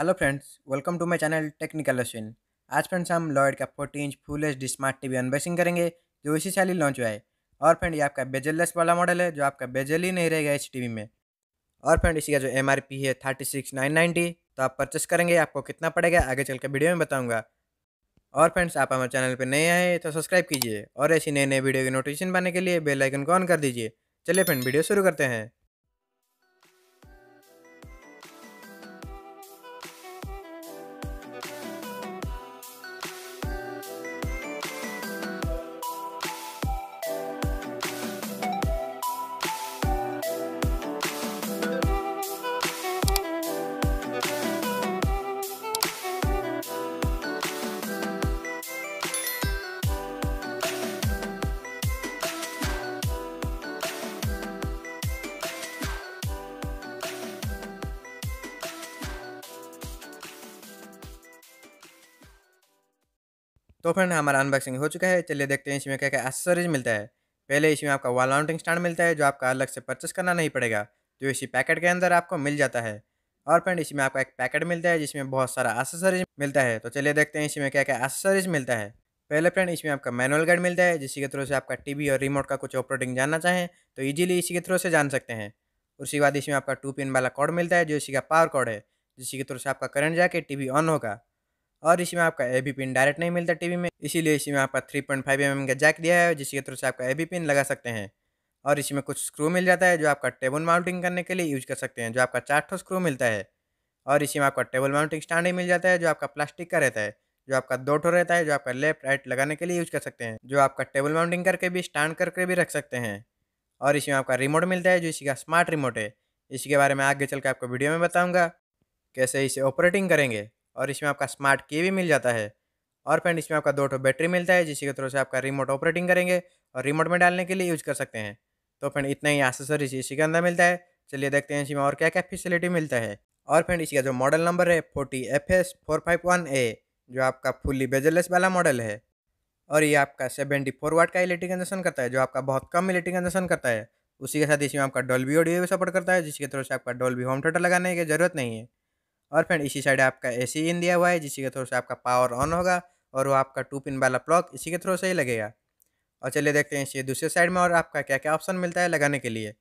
hello friends welcome to my channel technical Ashwin आज friends हम Lloyd का forty inch full H D smart TV unboxing करेंगे जो इसी साल ही लॉन्च हुआ है और फ्रेंड ये आपका बेजललेस वाला मॉडल है जो आपका बेजल ही नहीं रहेगा इस टीवी में और फ्रेंड इसी का जो एम है थर्टी सिक्स नाइन नाइनटी तो आप परचेस करेंगे आपको कितना पड़ेगा आगे चल के वीडियो में बताऊँगा और फ्रेंड्स आप हमारे चैनल पर नए आए तो सब्सक्राइब कीजिए और ऐसी नए नए वीडियो की नोटिफिकेशन पाने के लिए बेलाइकन को ऑन कर दीजिए चलिए फ्रेंड वीडियो शुरू करते हैं तो फ्रेंड हमारा अनबॉक्सिंग हो चुका है चलिए देखते हैं इसमें क्या क्या एक्सेसरीज मिलता है पहले इसमें आपका वॉल माउंटिंग स्टैंड मिलता है जो आपका अलग से परचेस करना नहीं पड़ेगा जो इसी पैकेट के अंदर आपको मिल जाता है और फ्रेंड इसमें आपका एक पैकेट मिलता है जिसमें बहुत सारा एसेसरीज मिलता है तो चलिए देखते हैं इसमें क्या क्या एसेसरीज मिलता है पहले फ्रेंड इसमें आपका मैनुअल गाइड मिलता है जिसके थ्रू से आपका टीवी और रिमोट का कुछ ऑपरेटिंग जानना चाहें तो इजीली इसी के थ्रू से जान सकते हैं उसके बाद इसमें आपका टू पिन वाला कॉर्ड मिलता है जो इसी का पावर कॉर्ड है जिसके थ्रू से आपका करंट जाके टीवी ऑन होगा और इसी में आपका ए बी पिन डायरेक्ट नहीं मिलता टीवी में इसीलिए इसी में आपका three point five M M का जैक दिया है जिसके थ्रू से आपका ए बी पिन लगा सकते हैं और इसी में कुछ स्क्रू मिल जाता है जो आपका टेबल माउंटिंग करने के लिए यूज कर सकते हैं जो आपका चार ठो स्क्रू मिलता है और इसी में आपका टेबल माउंटिंग स्टैंड ही मिल जाता है जो आपका प्लास्टिक का रहता है जो आपका दो ठो रहता है जो आपका लेफ्ट राइट लगाने के लिए यूज कर सकते हैं जो आपका टेबल माउंटिंग करके भी स्टैंड करके भी रख सकते हैं और इसमें आपका रिमोट मिलता है जो इसी का स्मार्ट रिमोट है इसके बारे में आगे चल के आपको वीडियो में बताऊँगा कैसे इसे ऑपरेटिंग करेंगे और इसमें आपका स्मार्ट की भी मिल जाता है और फ्रेंड इसमें आपका दो टो बैटरी मिलता है जिसके थ्रू से आपका रिमोट ऑपरेटिंग करेंगे और रिमोट में डालने के लिए यूज कर सकते हैं तो फ्रेंड इतना ही एसेसरीज इसी के अंदर मिलता है चलिए देखते हैं इसमें और क्या क्या फैसिलिटी मिलता है और फ्रेंड इसका जो मॉडल नंबर है forty F S four five one A जो आपका फुल्ली बेजरलेस वाला मॉडल है और ये आपका सेवेंटी फोर वाट का इलेक्ट्रिक कंजन करता है जो आपका बहुत कम इलेक्ट्रिक कंजन करता है उसी के साथ इसमें आपका डॉल्बी ऑडियो भी सपोर्ट करता है जिसके थ्रू से आपका डॉल्बी होम थिएटर लगाने की जरूरत नहीं है और फ्रेंड इसी साइड आपका ए सी इन दिया हुआ है जिसके थ्रू से आपका पावर ऑन होगा और वो आपका टू पिन वाला प्लग इसी के थ्रू से ही लगेगा और चलिए देखते हैं इसी दूसरे साइड में और आपका क्या क्या ऑप्शन मिलता है लगाने के लिए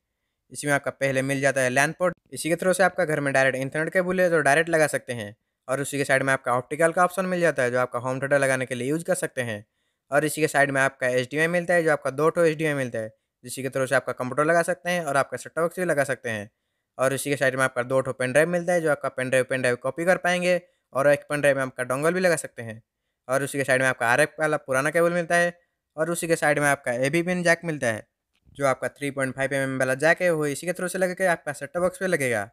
इसमें आपका पहले मिल जाता है लैंड पोर्ट इसी के थ्रू से आपका घर में डायरेक्ट इंटरनेट केबल है तो डायरेक्ट लगा सकते हैं और उसी के साइड में आपका ऑप्टिकल का ऑप्शन मिल जाता है जो आपका होम थिएटर लगाने के लिए यूज़ कर सकते हैं और इसी के साइड में आपका एच मिलता है जो आपका दो टो एच मिलता है जिसके थ्रू से आपका कंप्यूटर लगा सकते हैं और आपका सेट बॉक्स भी लगा सकते हैं और उसी के साइड में आपका दो ठो पेन ड्राइव मिलता है जो आपका pen drive pen drive copy कर पाएंगे और एक पेन ड्राइव में आपका डोंगल भी लगा सकते हैं और उसी के साइड में आपका आर वाला पुराना केबल मिलता है और उसी के साइड में आपका ए बी पिन जैक मिलता है जो आपका three point five M M वाला जैक है वो इसी के थ्रू से लगेगा आपका सेट बॉक्स पे लगेगा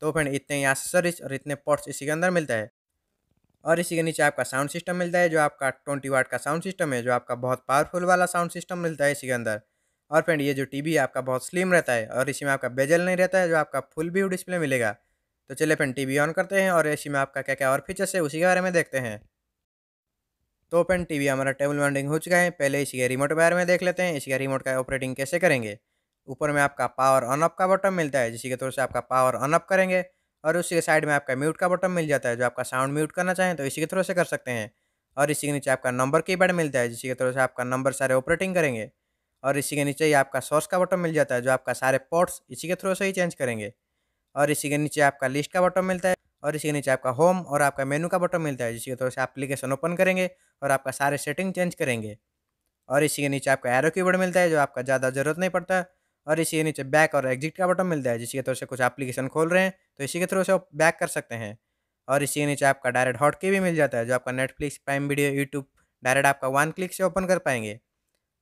तो फ्रेंड इतने एसेसरीज और इतने पॉट्स इसी के अंदर मिलता है और इसी के नीचे आपका साउंड सिस्टम मिलता है जो आपका ट्वेंटी वाट का साउंड सिस्टम है जो आपका बहुत पावरफुल वाला साउंड सिस्टम मिलता है इसी के अंदर और फ्रेंड ये जो टीवी है आपका बहुत स्लिम रहता है और इसी में आपका बेजल नहीं रहता है जो आपका फुल व्यू डिस्प्ले मिलेगा तो चलिए फ्रेंड टीवी ऑन करते हैं और इसी में आपका क्या क्या और फीचर्स है उसी के बारे में देखते हैं तो फ्रेंड टीवी हमारा टेबल माउंटिंग हो चुका है पहले इसी के रिमोट बारे में देख लेते हैं इसी का रिमोट का ऑपरेटिंग कैसे करेंगे ऊपर में आपका पावर ऑन ऑफ का बटन मिलता है जिसके थ्रू से आपका पावर ऑन ऑफ करेंगे और उसी के साइड में आपका म्यूट का बटन मिल जाता है जो आपका साउंड म्यूट करना चाहें तो इसी के थ्रू से कर सकते हैं और इसी के नीचे आपका नंबर की मिलता है जिसके थ्रू से आपका नंबर सारे ऑपरेटिंग करेंगे और इसी के नीचे ही आपका सोर्स का बटन मिल जाता है जो आपका सारे पोर्ट्स इसी के थ्रू से ही चेंज करेंगे और इसी के नीचे आपका लिस्ट का बटन मिलता है और इसी के नीचे आपका होम और आपका मेनू का बटन मिलता है जिसके थ्रू से एप्लीकेशन ओपन करेंगे और आपका सारे सेटिंग चेंज करेंगे और इसी के नीचे आपका एरो कीबोर्ड मिलता है जो आपका ज़्यादा ज़रूरत नहीं पड़ता और इसी के नीचे बैक और एग्जिट का बटन मिलता है जिसके थ्रू से कुछ एप्लीकेशन खोल रहे हैं तो इसी के थ्रू से आप बैक कर सकते हैं और इसी के नीचे आपका डायरेक्ट हॉट की भी मिल जाता है जो आपका Netflix prime video YouTube direct आपका वन क्लिक से ओपन कर पाएंगे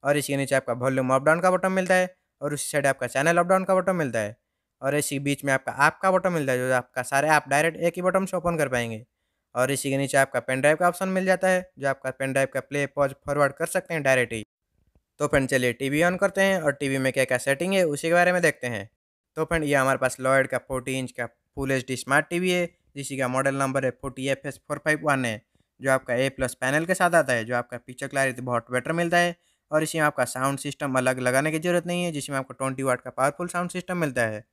और इसके नीचे आपका वॉल्यूम अप डाउन का बटन मिलता है और उसी साइड आपका चैनल अप डाउन का बटन मिलता है और इसी बीच में आपका ऐप का बटन मिलता है जो आपका सारे ऐप डायरेक्ट एक ही बटन से ओपन कर पाएंगे और इसी के नीचे आपका पेन ड्राइव का ऑप्शन मिल जाता है जो आपका पेन ड्राइव का प्ले पॉज फॉरवर्ड कर सकते हैं डायरेक्ट ही तो फ्रेंड चलिए टीवी ऑन करते हैं और टीवी में क्या क्या सेटिंग है उसी के बारे में देखते हैं तो फ्रेंड ये हमारे पास लॉयड का फोर्टी इंच का full H D smart TV है जिसी का मॉडल नंबर है forty F S four five one है जो आपका ए प्लस पैनल के साथ आता है जो आपका पिक्चर क्लैरिटी बहुत बेटर मिलता है और इसमें आपका साउंड सिस्टम अलग लगाने की ज़रूरत नहीं है जिसमें आपको ट्वेंटी वाट का पावरफुल साउंड सिस्टम मिलता है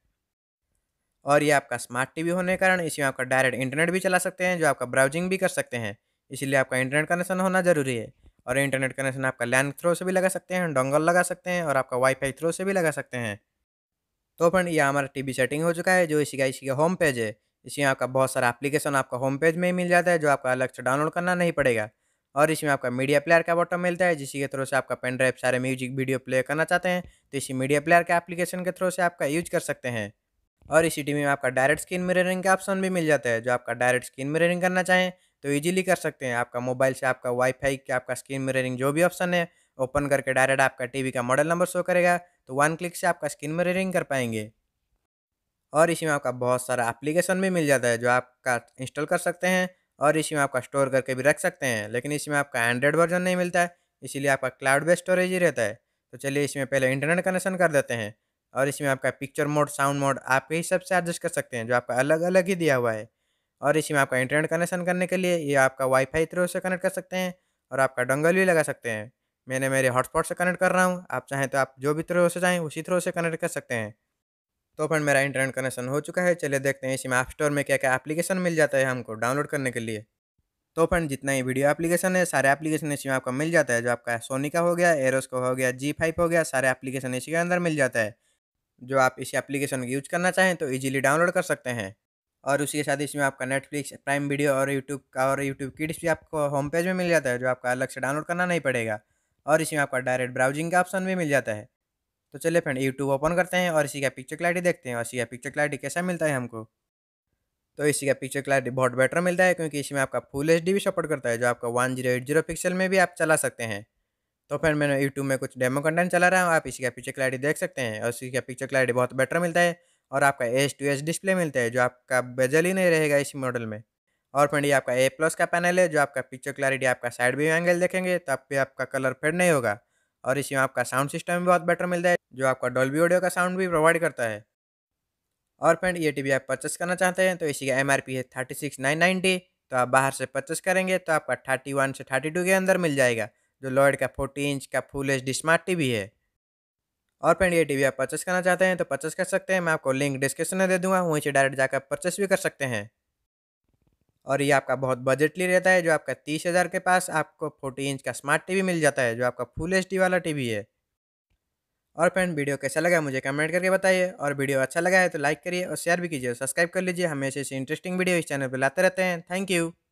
और ये आपका स्मार्ट टीवी होने के कारण इसमें आपका डायरेक्ट इंटरनेट भी चला सकते हैं जो आपका ब्राउजिंग भी कर सकते हैं इसीलिए आपका इंटरनेट कनेक्शन होना ज़रूरी है और इंटरनेट कनेक्शन आपका लैंड थ्रो से भी लगा सकते हैं डोंगल लगा सकते हैं और आपका वाईफाई थ्रो से भी लगा सकते हैं तो फ्रेंड ये हमारा टीवी सेटिंग हो चुका है जो इसी का इसी का होम पेज है इसमें आपका बहुत सारा एप्लीकेशन आपका होम पेज में ही मिल जाता है जो आपका अलग से डाउनलोड करना नहीं पड़ेगा और इसमें आपका मीडिया प्लेयर का बटन मिलता है जिसके थ्रू से आपका पेन ड्राइव सारे म्यूजिक वीडियो प्ले करना चाहते हैं तो इसी मीडिया प्लेयर के एप्लीकेशन के थ्रू से आपका यूज कर सकते हैं और इसी टी में आपका डायरेक्ट स्क्रीन मिररिंग का ऑप्शन तो भी मिल जाता है जो आपका डायरेक्ट स्क्रीन मिररिंग करना चाहें तो ईजिली कर सकते हैं आपका मोबाइल से आपका वाईफाई के आपका स्क्रीन मिररिंग जो भी ऑप्शन है ओपन करके डायरेक्ट आपका टी का मॉडल नंबर शो करेगा तो वन क्लिक से आपका स्क्रीन मिररिंग कर पाएंगे और इसमें आपका बहुत सारा एप्लीकेशन भी मिल जाता है जो आपका इंस्टॉल कर सकते हैं और इसी में आपका स्टोर करके भी रख सकते हैं लेकिन इसमें आपका एंड्रॉयड वर्जन नहीं मिलता है इसीलिए आपका क्लाउड बेस्ड स्टोरेज ही रहता है तो चलिए इसमें पहले इंटरनेट कनेक्शन कर देते हैं और इसमें आपका पिक्चर मोड साउंड मोड आपके हिसाब से एडजस्ट कर सकते हैं जो आपका अलग अलग ही दिया हुआ है और इसी में आपका इंटरनेट कनेक्शन करने के लिए ये आपका वाईफाई थ्रू से कनेक्ट कर सकते हैं और आपका डंगल भी लगा सकते हैं मैंने मेरे हॉटस्पॉट से कनेक्ट कर रहा हूँ आप चाहें तो आप जो भी थ्रो से चाहें उसी थ्रो से कनेक्ट कर सकते हैं तो अपन मेरा इंटरनेट कनेक्शन हो चुका है चलिए देखते हैं इसमें ऐप स्टोर में क्या क्या एप्लीकेशन मिल जाता है हमको डाउनलोड करने के लिए तो फ्रेंड जितना ही वीडियो एप्लीकेशन है सारे एप्लीकेशन इसी में आपको मिल जाता है जो आपका सोनी का हो गया एरोस का हो गया जी फाइव हो गया सारे एप्लीकेशन इसी के अंदर मिल जाता है जो आप इसी एप्लीकेशन को यूज करना चाहें तो ईजिली डाउनलोड कर सकते हैं और उसी के साथ इसमें आपका नेटफ्लिक्स प्राइम वीडियो और यूट्यूब का और यूट्यूब किड्स भी आपको होम पेज में मिल जाता है जो आपका अलग से डाउनलोड करना नहीं पड़ेगा और इसमें आपका डायरेक्ट ब्राउजिंग का ऑप्शन भी मिल जाता है तो चलिए फ्रेंड यूट्यूब ओपन करते हैं और इसी का पिक्चर क्लैरिटी देखते हैं और इसी का पिक्चर क्लैरिटी कैसा मिलता है हमको तो इसी का पिक्चर क्लैरिटी बहुत बेटर मिलता है क्योंकि इसमें आपका फुल एच भी सपोर्ट करता है जो आपका one zero eight zero pixel में भी आप चला सकते हैं तो फिर मैंने यूट्यूब में कुछ डेमो कंटेंट चला रहा हूँ आप इसी का पिक्चर क्लैरिटी देख सकते हैं और इसी का पिक्चर क्लैरिटी बहुत बेटर मिलता है और आपका एच टू एच डिस्प्ले मिलता है जो आपका बेजल ही नहीं रहेगा इसी मॉडल में और फ्रेंड ये आपका ए प्लस का पैनल है जो आपका पिक्चर क्लैरिटी आपका साइड व्यू एंगल देखेंगे तो आप पे आपका कलर फेड नहीं होगा और इसमें आपका साउंड सिस्टम भी बहुत बेटर मिलता है जो आपका डॉल्बी ऑडियो का साउंड भी प्रोवाइड करता है और फ्रेंड ये टीवी आप परचेस करना चाहते हैं तो इसी का एम है थर्टी सिक्स नाइन नाइन्टी तो आप बाहर से परचेस करेंगे तो आपका थर्टी वन से थर्टी टू के अंदर मिल जाएगा जो लॉयड का फोर्टी इंच का full H D smart TV है और फ्रेंड ये टीवी आप परचेस करना चाहते हैं तो परचेस कर सकते हैं मैं आपको लिंक डिस्क्रिप्शन में दे दूंगा वहीं से डायरेक्ट जाकर परचेस भी कर सकते हैं और ये आपका बहुत बजटली रहता है जो आपका तीस हज़ार के पास आपको फोर्टी इंच का स्मार्ट टीवी मिल जाता है जो आपका फुल एच वाला टी है और फ्रेंड वीडियो कैसा लगा मुझे कमेंट करके बताइए और वीडियो अच्छा लगा है तो लाइक करिए और शेयर भी कीजिए सब्सक्राइब कर लीजिए हमेशा ऐसे इंटरेस्टिंग वीडियो इस चैनल पर लाते रहते हैं थैंक यू